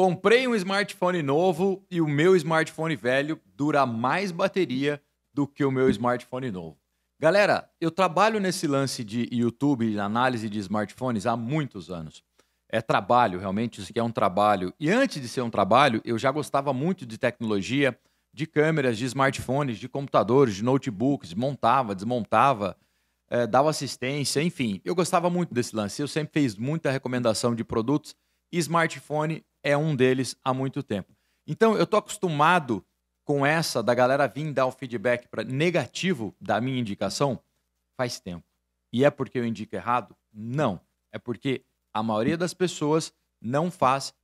Comprei um smartphone novo e o meu smartphone velho dura mais bateria do que o meu smartphone novo. Galera, eu trabalho nesse lance de YouTube, de análise de smartphones há muitos anos. É trabalho, realmente, isso aqui é um trabalho. E antes de ser um trabalho, eu já gostava muito de tecnologia, de câmeras, de smartphones, de computadores, de notebooks, montava, desmontava, é, dava assistência, enfim. Eu gostava muito desse lance. Eu sempre fiz muita recomendação de produtos. E smartphone é um deles há muito tempo. Então, eu estou acostumado com essa da galera vir dar o feedback pra, negativo da minha indicação faz tempo. E é porque eu indico errado? Não. É porque a maioria das pessoas não faz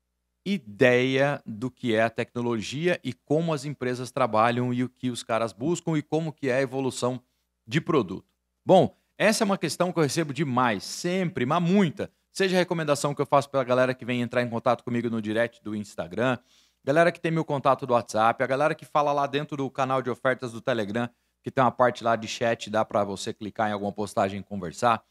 ideia do que é a tecnologia e como as empresas trabalham e o que os caras buscam e como que é a evolução de produto. Bom, essa é uma questão que eu recebo demais, sempre, mas muita. Seja a recomendação que eu faço para a galera que vem entrar em contato comigo no direct do Instagram, galera que tem meu contato do WhatsApp, a galera que fala lá dentro do canal de ofertas do Telegram, que tem uma parte lá de chat, dá para você clicar em alguma postagem e conversar.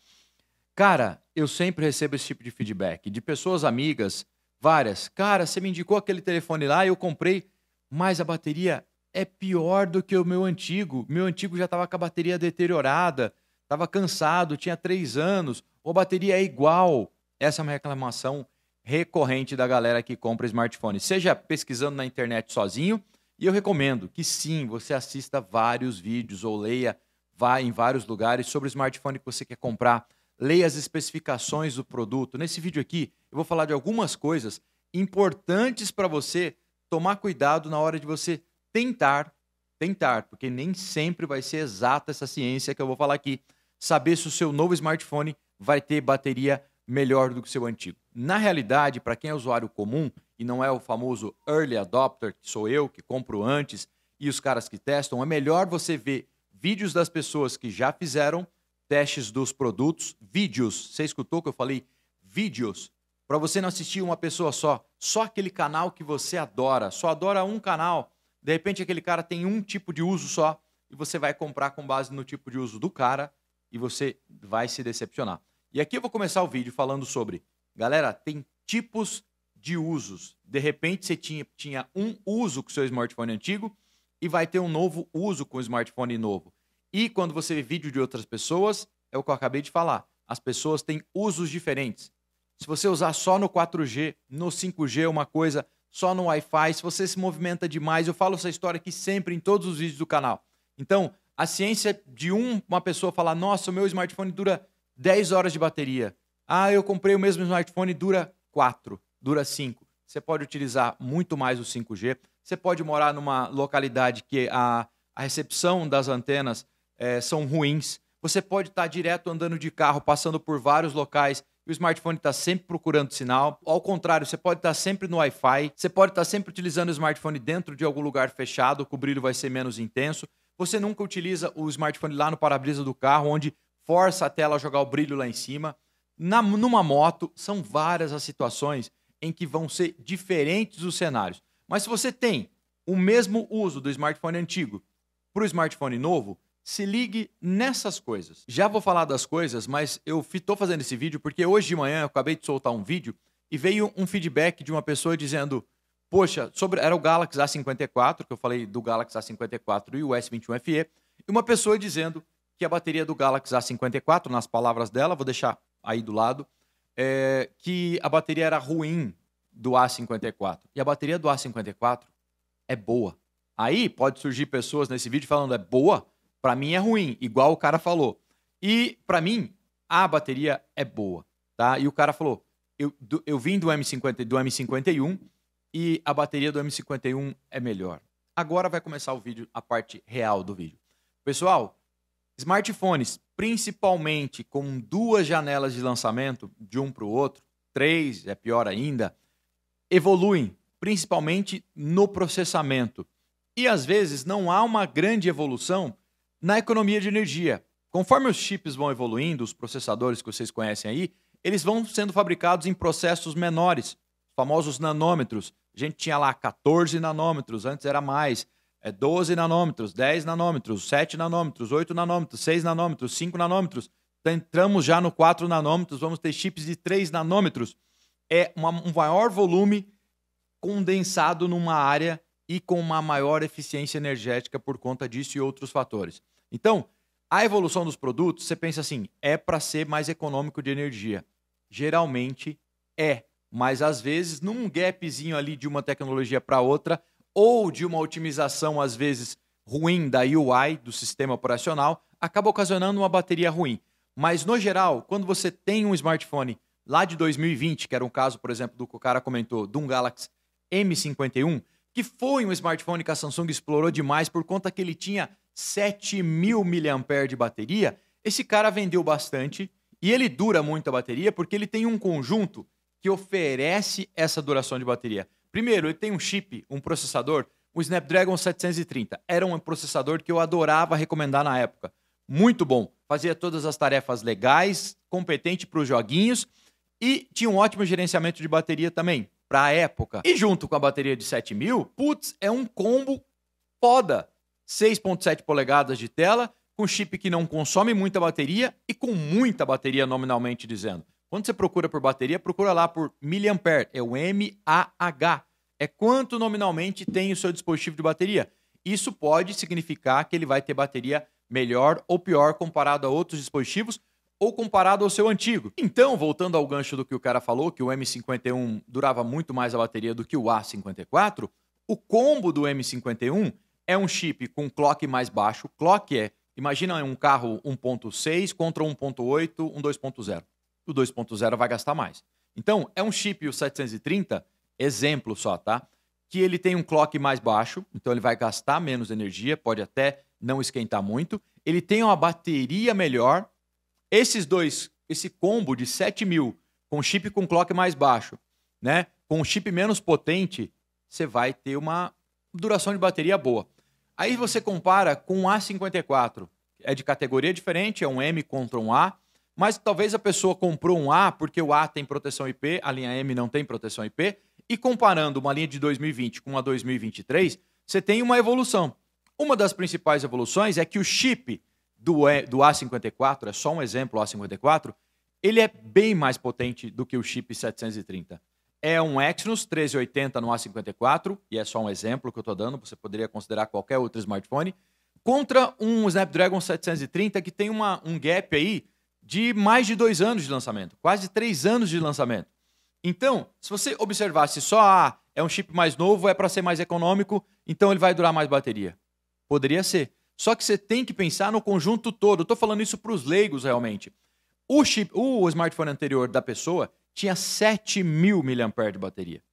Cara, eu sempre recebo esse tipo de feedback de pessoas amigas, várias. Cara, você me indicou aquele telefone lá, e eu comprei, mas a bateria é pior do que o meu antigo. Meu antigo já estava com a bateria deteriorada, estava cansado, tinha três anos, ou a bateria é igual. Essa é uma reclamação recorrente da galera que compra smartphone, seja pesquisando na internet sozinho, e eu recomendo que sim, você assista vários vídeos ou leia, vá em vários lugares sobre o smartphone que você quer comprar, leia as especificações do produto. Nesse vídeo aqui, eu vou falar de algumas coisas importantes para você tomar cuidado na hora de você tentar, tentar, porque nem sempre vai ser exata essa ciência que eu vou falar aqui. Saber se o seu novo smartphone vai ter bateria melhor do que o seu antigo. Na realidade, para quem é usuário comum e não é o famoso early adopter, que sou eu, que compro antes, e os caras que testam, é melhor você ver vídeos das pessoas que já fizeram testes dos produtos, vídeos. Você escutou que eu falei vídeos? Para você não assistir uma pessoa só, só aquele canal que você adora, só adora um canal. De repente aquele cara tem um tipo de uso só e você vai comprar com base no tipo de uso do cara e você vai se decepcionar. E aqui eu vou começar o vídeo falando sobre, galera, tem tipos de usos. De repente você tinha, tinha um uso com seu smartphone antigo e vai ter um novo uso com o smartphone novo. E quando você vê vídeo de outras pessoas, é o que eu acabei de falar. As pessoas têm usos diferentes. Se você usar só no 4G, no 5G é uma coisa, só no Wi-Fi, se você se movimenta demais, eu falo essa história aqui sempre em todos os vídeos do canal. Então, a ciência de um, uma pessoa falar, nossa, o meu smartphone dura 10 horas de bateria. Ah, eu comprei o mesmo smartphone, dura 4, dura 5. Você pode utilizar muito mais o 5G. Você pode morar numa localidade que a, a recepção das antenas é, são ruins. Você pode estar tá direto andando de carro, passando por vários locais e o smartphone está sempre procurando sinal. Ao contrário, você pode estar tá sempre no Wi-Fi, você pode estar tá sempre utilizando o smartphone dentro de algum lugar fechado, que o brilho vai ser menos intenso. Você nunca utiliza o smartphone lá no para-brisa do carro, onde força a tela a jogar o brilho lá em cima. Na, numa moto, são várias as situações em que vão ser diferentes os cenários. Mas se você tem o mesmo uso do smartphone antigo para o smartphone novo, se ligue nessas coisas. Já vou falar das coisas, mas eu estou fazendo esse vídeo porque hoje de manhã eu acabei de soltar um vídeo e veio um feedback de uma pessoa dizendo: Poxa, sobre era o Galaxy A54, que eu falei do Galaxy A54 e o S21 FE, e uma pessoa dizendo que é a bateria do Galaxy A54, nas palavras dela, vou deixar aí do lado, é, que a bateria era ruim do A54. E a bateria do A54 é boa. Aí pode surgir pessoas nesse vídeo falando é boa, para mim é ruim, igual o cara falou. E para mim a bateria é boa, tá? E o cara falou, eu, do, eu vim do M50 do M51 e a bateria do M51 é melhor. Agora vai começar o vídeo, a parte real do vídeo. Pessoal, Smartphones, principalmente com duas janelas de lançamento, de um para o outro, três é pior ainda, evoluem, principalmente no processamento. E às vezes não há uma grande evolução na economia de energia. Conforme os chips vão evoluindo, os processadores que vocês conhecem aí, eles vão sendo fabricados em processos menores, famosos nanômetros. A gente tinha lá 14 nanômetros, antes era mais é 12 nanômetros, 10 nanômetros, 7 nanômetros, 8 nanômetros, 6 nanômetros, 5 nanômetros. Então, entramos já no 4 nanômetros, vamos ter chips de 3 nanômetros. É uma, um maior volume condensado numa área e com uma maior eficiência energética por conta disso e outros fatores. Então, a evolução dos produtos, você pensa assim, é para ser mais econômico de energia. Geralmente é, mas às vezes, num gapzinho ali de uma tecnologia para outra, ou de uma otimização, às vezes, ruim da UI, do sistema operacional, acaba ocasionando uma bateria ruim. Mas, no geral, quando você tem um smartphone lá de 2020, que era um caso, por exemplo, do que o cara comentou, de um Galaxy M51, que foi um smartphone que a Samsung explorou demais por conta que ele tinha 7.000 mil mAh de bateria, esse cara vendeu bastante e ele dura muito a bateria porque ele tem um conjunto que oferece essa duração de bateria. Primeiro, ele tem um chip, um processador, o Snapdragon 730. Era um processador que eu adorava recomendar na época. Muito bom. Fazia todas as tarefas legais, competente para os joguinhos e tinha um ótimo gerenciamento de bateria também, para a época. E junto com a bateria de 7000, putz, é um combo foda. 6.7 polegadas de tela, com chip que não consome muita bateria e com muita bateria nominalmente dizendo. Quando você procura por bateria, procura lá por miliampere, é o MAH. É quanto nominalmente tem o seu dispositivo de bateria. Isso pode significar que ele vai ter bateria melhor ou pior comparado a outros dispositivos ou comparado ao seu antigo. Então, voltando ao gancho do que o cara falou, que o M51 durava muito mais a bateria do que o A54, o combo do M51 é um chip com clock mais baixo. Clock é, imagina um carro 1.6 contra 1.8, um 2.0 o 2.0 vai gastar mais. Então, é um chip, o 730, exemplo só, tá? Que ele tem um clock mais baixo, então ele vai gastar menos energia, pode até não esquentar muito. Ele tem uma bateria melhor. Esses dois, esse combo de 7000 com chip com clock mais baixo, né? Com chip menos potente, você vai ter uma duração de bateria boa. Aí você compara com o A54. É de categoria diferente, é um M contra um A mas talvez a pessoa comprou um A porque o A tem proteção IP, a linha M não tem proteção IP, e comparando uma linha de 2020 com a 2023, você tem uma evolução. Uma das principais evoluções é que o chip do, e, do A54, é só um exemplo, o A54, ele é bem mais potente do que o chip 730. É um Exynos 1380 no A54, e é só um exemplo que eu estou dando, você poderia considerar qualquer outro smartphone, contra um Snapdragon 730 que tem uma, um gap aí de mais de dois anos de lançamento, quase três anos de lançamento. Então, se você observasse só, ah, é um chip mais novo, é para ser mais econômico, então ele vai durar mais bateria. Poderia ser. Só que você tem que pensar no conjunto todo. Estou falando isso para os leigos realmente. O, chip, o smartphone anterior da pessoa tinha 7.000 mAh de bateria.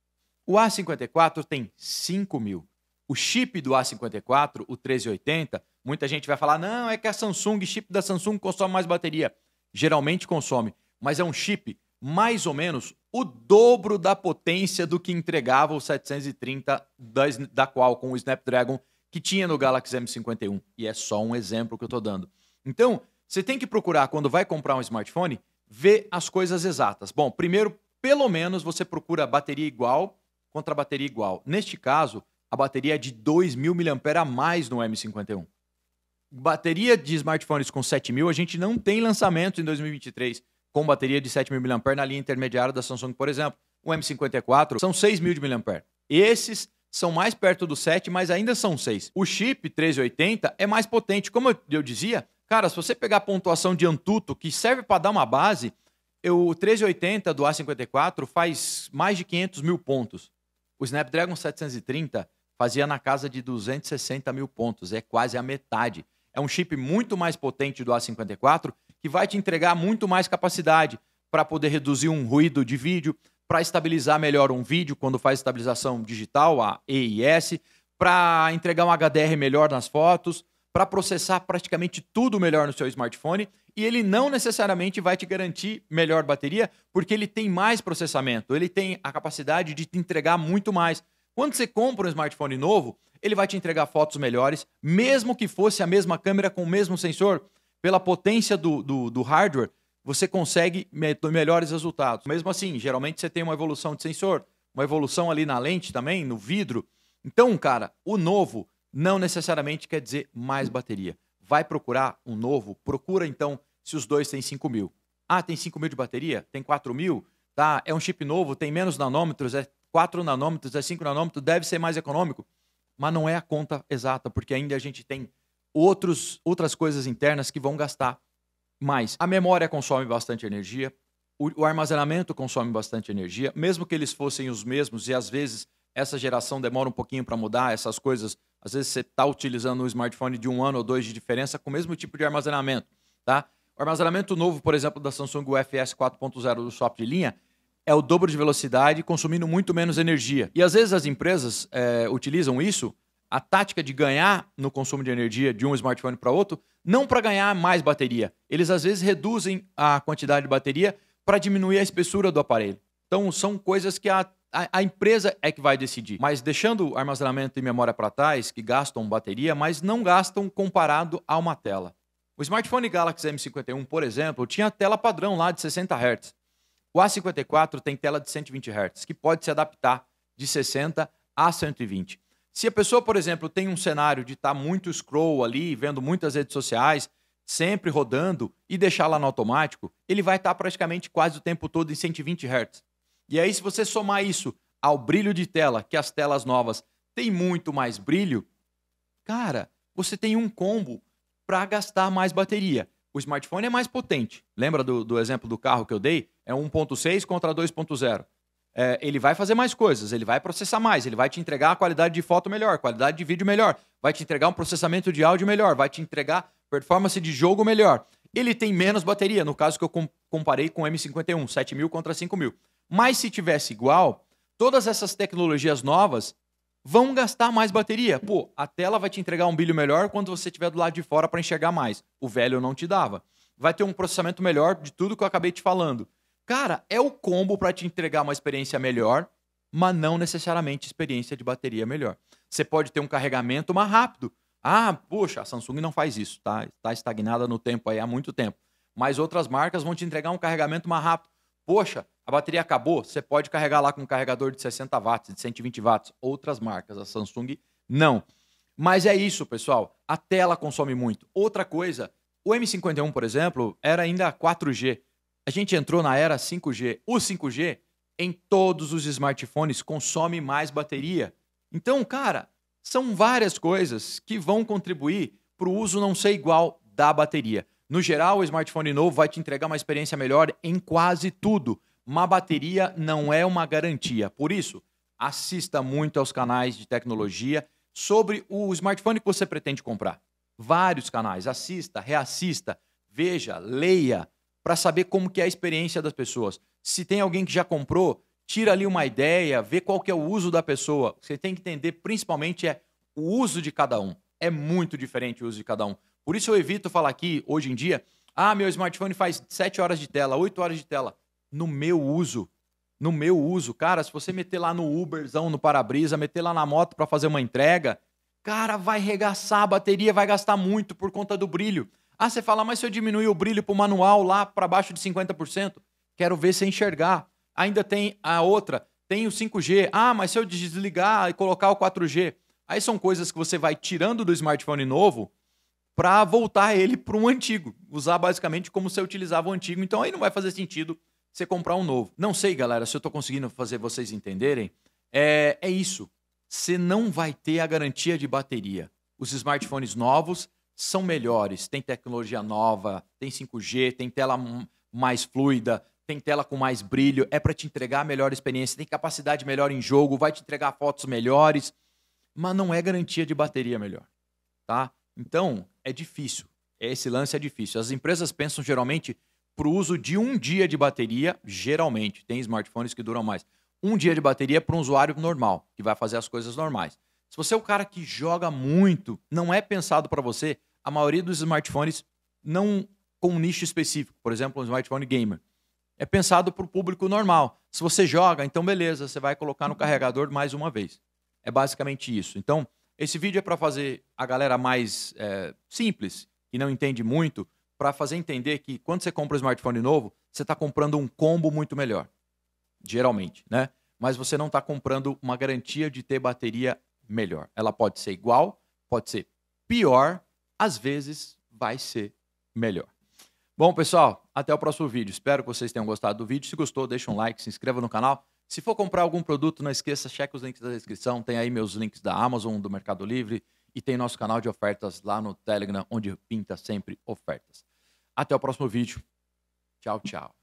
O A54 tem 5.000. O chip do A54, o 1380, muita gente vai falar: não, é que a Samsung, chip da Samsung consome mais bateria geralmente consome, mas é um chip mais ou menos o dobro da potência do que entregava o 730 da, da Qualcomm, o Snapdragon, que tinha no Galaxy M51. E é só um exemplo que eu estou dando. Então, você tem que procurar, quando vai comprar um smartphone, ver as coisas exatas. Bom, primeiro, pelo menos você procura bateria igual contra bateria igual. Neste caso, a bateria é de 2.000 mAh a mais no M51 bateria de smartphones com 7000, mil, a gente não tem lançamento em 2023 com bateria de 7000 mil mAh na linha intermediária da Samsung, por exemplo. O M54 são 6000 mil de mAh. Esses são mais perto do 7, mas ainda são 6. O chip 1380 é mais potente. Como eu, dizia, cara, se você pegar a pontuação de Antutu, que serve para dar uma base, eu, o 1380 do A54 faz mais de 500 mil pontos. O Snapdragon 730 fazia na casa de 260 mil pontos, é quase a metade é um chip muito mais potente do A54 que vai te entregar muito mais capacidade para poder reduzir um ruído de vídeo, para estabilizar melhor um vídeo quando faz estabilização digital, a EIS, para entregar um HDR melhor nas fotos, para processar praticamente tudo melhor no seu smartphone. E ele não necessariamente vai te garantir melhor bateria, porque ele tem mais processamento, ele tem a capacidade de te entregar muito mais. Quando você compra um smartphone novo, ele vai te entregar fotos melhores, mesmo que fosse a mesma câmera com o mesmo sensor, pela potência do, do, do hardware, você consegue me melhores resultados. Mesmo assim, geralmente você tem uma evolução de sensor, uma evolução ali na lente também, no vidro. Então, cara, o novo não necessariamente quer dizer mais bateria. Vai procurar um novo, procura então se os dois têm 5 mil. Ah, tem 5 mil de bateria? Tem 4 mil? Tá, é um chip novo, tem menos nanômetros, é 4 nanômetros, é 5 nanômetros, deve ser mais econômico. Mas não é a conta exata, porque ainda a gente tem outros, outras coisas internas que vão gastar mais. A memória consome bastante energia, o, o armazenamento consome bastante energia, mesmo que eles fossem os mesmos, e às vezes essa geração demora um pouquinho para mudar essas coisas. Às vezes você está utilizando um smartphone de um ano ou dois de diferença com o mesmo tipo de armazenamento. Tá? O armazenamento novo, por exemplo, da Samsung UFS 4.0 do swap de linha, é o dobro de velocidade, consumindo muito menos energia. E às vezes as empresas é, utilizam isso, a tática de ganhar no consumo de energia de um smartphone para outro, não para ganhar mais bateria. Eles às vezes reduzem a quantidade de bateria para diminuir a espessura do aparelho. Então são coisas que a, a, a empresa é que vai decidir. Mas deixando armazenamento e memória para trás, que gastam bateria, mas não gastam comparado a uma tela. O smartphone Galaxy M51, por exemplo, tinha tela padrão lá de 60 Hz. O A54 tem tela de 120 Hz, que pode se adaptar de 60 a 120. Se a pessoa, por exemplo, tem um cenário de estar tá muito scroll ali, vendo muitas redes sociais, sempre rodando e deixar lá no automático, ele vai estar tá praticamente quase o tempo todo em 120 Hz. E aí, se você somar isso ao brilho de tela, que as telas novas têm muito mais brilho, cara, você tem um combo para gastar mais bateria o smartphone é mais potente. Lembra do, do exemplo do carro que eu dei? É 1.6 contra 2.0. É, ele vai fazer mais coisas, ele vai processar mais, ele vai te entregar a qualidade de foto melhor, qualidade de vídeo melhor, vai te entregar um processamento de áudio melhor, vai te entregar performance de jogo melhor. Ele tem menos bateria, no caso que eu comparei com o M51, 7000 contra 5000. Mas se tivesse igual, todas essas tecnologias novas vão gastar mais bateria. Pô, a tela vai te entregar um brilho melhor quando você estiver do lado de fora para enxergar mais. O velho não te dava. Vai ter um processamento melhor de tudo que eu acabei te falando. Cara, é o combo para te entregar uma experiência melhor, mas não necessariamente experiência de bateria melhor. Você pode ter um carregamento mais rápido. Ah, poxa, a Samsung não faz isso, tá? Está estagnada no tempo aí há muito tempo. Mas outras marcas vão te entregar um carregamento mais rápido poxa, a bateria acabou, você pode carregar lá com um carregador de 60 watts, de 120 watts, outras marcas, a Samsung não. Mas é isso, pessoal, a tela consome muito. Outra coisa, o M51, por exemplo, era ainda 4G. A gente entrou na era 5G. O 5G em todos os smartphones consome mais bateria. Então, cara, são várias coisas que vão contribuir para o uso não ser igual da bateria. No geral, o smartphone novo vai te entregar uma experiência melhor em quase tudo. Uma bateria não é uma garantia. Por isso, assista muito aos canais de tecnologia sobre o smartphone que você pretende comprar. Vários canais, assista, reassista, veja, leia para saber como que é a experiência das pessoas. Se tem alguém que já comprou, tira ali uma ideia, vê qual que é o uso da pessoa. Você tem que entender principalmente é o uso de cada um. É muito diferente o uso de cada um. Por isso eu evito falar aqui, hoje em dia, ah, meu smartphone faz 7 horas de tela, 8 horas de tela. No meu uso, no meu uso, cara, se você meter lá no Uberzão, no para-brisa, meter lá na moto para fazer uma entrega, cara, vai regaçar a bateria, vai gastar muito por conta do brilho. Ah, você fala, mas se eu diminuir o brilho pro manual lá para baixo de 50%, quero ver se enxergar. Ainda tem a outra, tem o 5G. Ah, mas se eu desligar e colocar o 4G, aí são coisas que você vai tirando do smartphone novo para voltar ele para um antigo, usar basicamente como você utilizava o antigo. Então aí não vai fazer sentido você comprar um novo. Não sei, galera, se eu estou conseguindo fazer vocês entenderem. É, é isso. Você não vai ter a garantia de bateria. Os smartphones novos são melhores, tem tecnologia nova, tem 5G, tem tela mais fluida, tem tela com mais brilho, é para te entregar a melhor experiência, tem capacidade melhor em jogo, vai te entregar fotos melhores, mas não é garantia de bateria melhor, tá? Então, é difícil. Esse lance é difícil. As empresas pensam geralmente para o uso de um dia de bateria, geralmente. Tem smartphones que duram mais. Um dia de bateria para um usuário normal, que vai fazer as coisas normais. Se você é o cara que joga muito, não é pensado para você. A maioria dos smartphones não com um nicho específico, por exemplo, um smartphone gamer. É pensado para o público normal. Se você joga, então beleza, você vai colocar no carregador mais uma vez. É basicamente isso. Então, esse vídeo é para fazer a galera mais é, simples, que não entende muito, para fazer entender que quando você compra um smartphone novo, você está comprando um combo muito melhor, geralmente, né? Mas você não está comprando uma garantia de ter bateria melhor. Ela pode ser igual, pode ser pior, às vezes vai ser melhor. Bom, pessoal, até o próximo vídeo. Espero que vocês tenham gostado do vídeo. Se gostou, deixa um like, se inscreva no canal se for comprar algum produto, não esqueça, cheque os links da descrição. Tem aí meus links da Amazon, do Mercado Livre e tem nosso canal de ofertas lá no Telegram, onde pinta sempre ofertas. Até o próximo vídeo. Tchau, tchau.